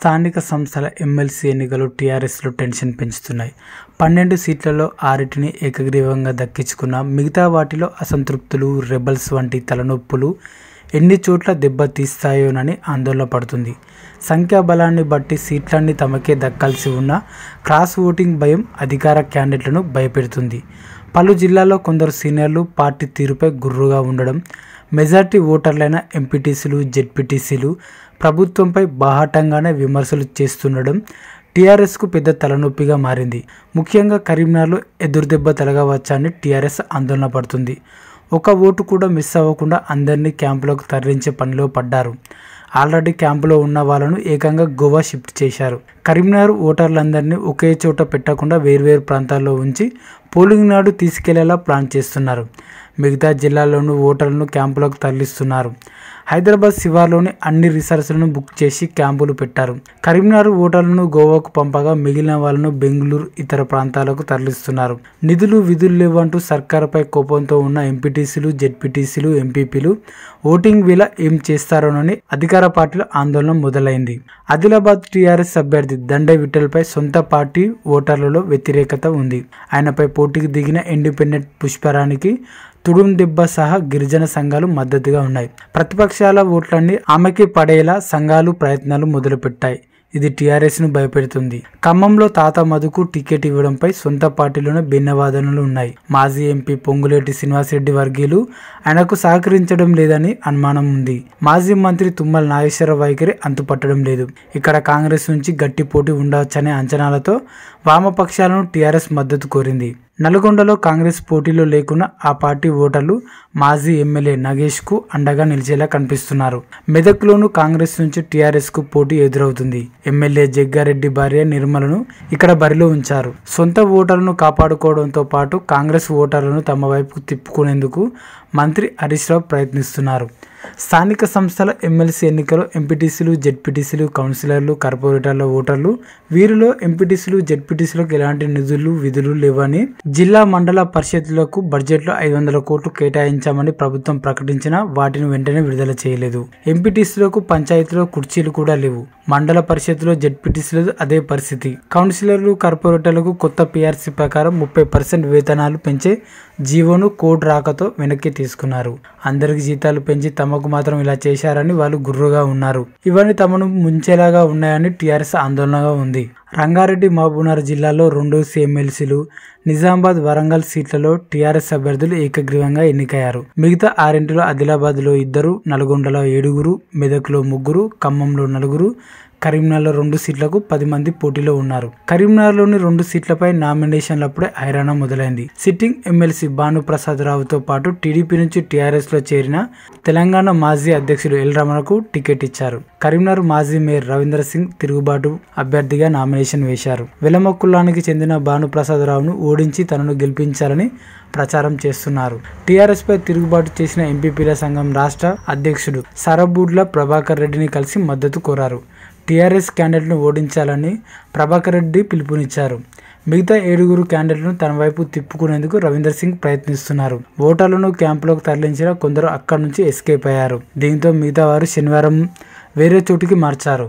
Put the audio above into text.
స్థానిక సంస్థల ఎమ్మెల్సీ ఎన్నికలు టీఆర్ఎస్లో టెన్షన్ పెంచుతున్నాయి పన్నెండు సీట్లలో ఆరిటిని ఏకగ్రీవంగా దక్కించుకున్న మిగతా వాటిలో అసంతృప్తులు రెబల్స్ వంటి తలనొప్పులు ఎన్ని చోట్ల దెబ్బతీస్తాయోనని ఆందోళన పడుతుంది సంఖ్యాబలాన్ని బట్టి సీట్లన్నీ తమకే దక్కాల్సి ఉన్న క్రాస్ ఓటింగ్ భయం అధికార క్యాండిడేట్లను భయపెడుతుంది పలు జిల్లాల్లో కొందరు సీనియర్లు పార్టీ తీరుపై గుర్రుగా ఉండడం మెజార్టీ ఓటర్లైన ఎంపీటీసీలు జెడ్పీటీసీలు ప్రభుత్వంపై బాహాటంగానే విమర్శలు చేస్తుండడం టీఆర్ఎస్కు పెద్ద తలనొప్పిగా మారింది ముఖ్యంగా కరీంనగర్లో ఎదురుదెబ్బ తలగవచ్చని టీఆర్ఎస్ ఆందోళన పడుతుంది ఒక ఓటు కూడా మిస్ అవ్వకుండా అందరినీ క్యాంపులకు తరలించే పనిలో పడ్డారు ఆల్రెడీ క్యాంపులో ఉన్న వాళ్ళను ఏకంగా గోవా షిఫ్ట్ చేశారు కరీంనగర్ ఓటర్లందరినీ ఒకే చోట పెట్టకుండా వేర్వేరు ప్రాంతాల్లో ఉంచి పోలింగ్ నాడు తీసుకెళ్లేలా ప్లాన్ చేస్తున్నారు మిగతా జిల్లాల్లోనూ ఓటర్లను క్యాంపులకు తరలిస్తున్నారు హైదరాబాద్ శివార్లోని అన్ని రిసార్ట్స్లను బుక్ చేసి క్యాంపులు పెట్టారు కరీంనగర్ ఓటర్లను గోవాకు పంపగా మిగిలిన వాళ్ళను బెంగళూరు ఇతర ప్రాంతాలకు తరలిస్తున్నారు నిధులు విధులు లేవంటూ సర్కారుపై కోపంతో ఉన్న ఎంపీటీసీలు జెడ్పీటీసీలు ఎంపీపీలు ఓటింగ్ వేళ ఏం చేస్తారోనని అధికార పార్టీల ఆందోళన మొదలైంది ఆదిలాబాద్ టీఆర్ఎస్ అభ్యర్థి అభ్యర్థి దండ విఠల్పై సొంత పార్టీ ఓటర్లలో వ్యతిరేకత ఉంది ఆయనపై పోటీకి దిగిన ఇండిపెండెంట్ పుష్పరానికి తుడుం దెబ్బ సహా గిరిజన సంఘాలు మద్దతుగా ఉన్నాయి ప్రతిపక్షాల ఓట్లన్నీ ఆమెకి పడేలా సంఘాలు ప్రయత్నాలు మొదలుపెట్టాయి ఇది టీఆర్ఎస్ను భయపెడుతుంది ఖమ్మంలో తాత మధుకు టికెట్ ఇవ్వడంపై సొంత పార్టీలోనే భిన్న వాదనలు ఉన్నాయి మాజీ ఎంపీ పొంగులేటి శ్రీనివాసరెడ్డి వర్గీయులు ఆయనకు సహకరించడం లేదని అనుమానం ఉంది మాజీ మంత్రి తుమ్మల నాగేశ్వర వైఖరి అంతుపట్టడం లేదు ఇక్కడ కాంగ్రెస్ నుంచి గట్టి పోటీ ఉండవచ్చనే అంచనాలతో వామపక్షాలను టీఆర్ఎస్ మద్దతు కోరింది నల్గొండలో కాంగ్రెస్ పోటీలో లేకున్నా ఆ పార్టీ ఓటర్లు మాజీ ఎమ్మెల్యే నగేష్కు అండగా నిలిచేలా కనిపిస్తున్నారు మెదక్లోనూ కాంగ్రెస్ నుంచి టీఆర్ఎస్కు పోటీ ఎదురవుతుంది ఎమ్మెల్యే జగ్గారెడ్డి భార్య నిర్మలను ఇక్కడ బరిలో ఉంచారు సొంత ఓటర్లను కాపాడుకోవడంతో పాటు కాంగ్రెస్ ఓటర్లను తమ వైపు తిప్పుకునేందుకు మంత్రి హరీష్ రావు ప్రయత్నిస్తున్నారు స్థానిక సంస్థల ఎమ్మెల్సీ ఎన్నికలు ఎంపీటీసీలు జెడ్పీటీసీలు కౌన్సిలర్లు కార్పొరేటర్ల ఓటర్లు వీరిలో ఎంపీటీసీలు జెడ్పీటీసీలకు ఎలాంటి నిధులు విధులు లేవని జిల్లా మండల పరిషత్లకు బడ్జెట్లో ఐదు వందల కోట్లు కేటాయించామని ప్రభుత్వం ప్రకటించిన వాటిని వెంటనే విడుదల చేయలేదు ఎంపీటీసీలకు పంచాయతీలో కుర్చీలు కూడా లేవు మండల పరిషత్లో జెడ్పీటీసీలు అదే పరిస్థితి కౌన్సిలర్లు కార్పొరేటర్లకు కొత్త పీఆర్సీ ప్రకారం ముప్పై పర్సెంట్ వేతనాలు పెంచే జీవోను కోడ్ రాకతో వెనక్కి తీసుకున్నారు అందరికి జీతాలు పెంచి తమ తమకు మాత్రం ఇలా చేశారని వాళ్ళు గుర్రుగా ఉన్నారు ఇవన్నీ తమను ముంచేలాగా ఉన్నాయని టీఆర్ఎస్ ఆందోళనగా ఉంది రంగారెడ్డి మహబూబ్నగర్ జిల్లాలో రెండు సీఎంఎల్సీలు నిజామాబాద్ వరంగల్ సీట్లలో టీఆర్ఎస్ అభ్యర్థులు ఏకగ్రీవంగా ఎన్నికయ్యారు మిగతా ఆరింటిలో ఆదిలాబాద్లో ఇద్దరు నల్గొండలో ఏడుగురు మెదక్లో ముగ్గురు ఖమ్మంలో నలుగురు కరీంనగర్లో రెండు సీట్లకు పది మంది పోటీలో ఉన్నారు కరీంనగర్లోని రెండు సీట్లపై నామినేషన్లప్పుడే హైరాణ మొదలైంది సిట్టింగ్ ఎమ్మెల్సీ భానుప్రసాద్ రావుతో పాటు టీడీపీ నుంచి లో చేరిన తెలంగాణ మాజీ అధ్యక్షుడు ఎల్ రమణకు టికెట్ ఇచ్చారు కరీంనగర్ మాజీ మేయర్ రవీంద్ర సింగ్ తిరుగుబాటు అభ్యర్థిగా నామినేషన్ వేశారు వెలమకులానికి చెందిన భానుప్రసాద్ రావును ఓడించి తనను గెలిపించాలని ప్రచారం చేస్తున్నారు టీఆర్ఎస్పై తిరుగుబాటు చేసిన ఎంపీపీల సంఘం రాష్ట్ర అధ్యక్షుడు సరబూడ్ల ప్రభాకర్ రెడ్డిని కలిసి మద్దతు కోరారు టీఆర్ఎస్ క్యాండిడేట్ను ఓడించాలని ప్రభాకర్ రెడ్డి పిలుపునిచ్చారు మిగతా ఏడుగురు క్యాండిడేట్ను తన వైపు తిప్పుకునేందుకు రవీందర్ సింగ్ ప్రయత్నిస్తున్నారు ఓటర్లను క్యాంపులోకి తరలించిన కొందరు అక్కడి నుంచి ఎస్కేప్ అయ్యారు దీంతో మిగతా వారు శనివారం వేరే చోటుకి మార్చారు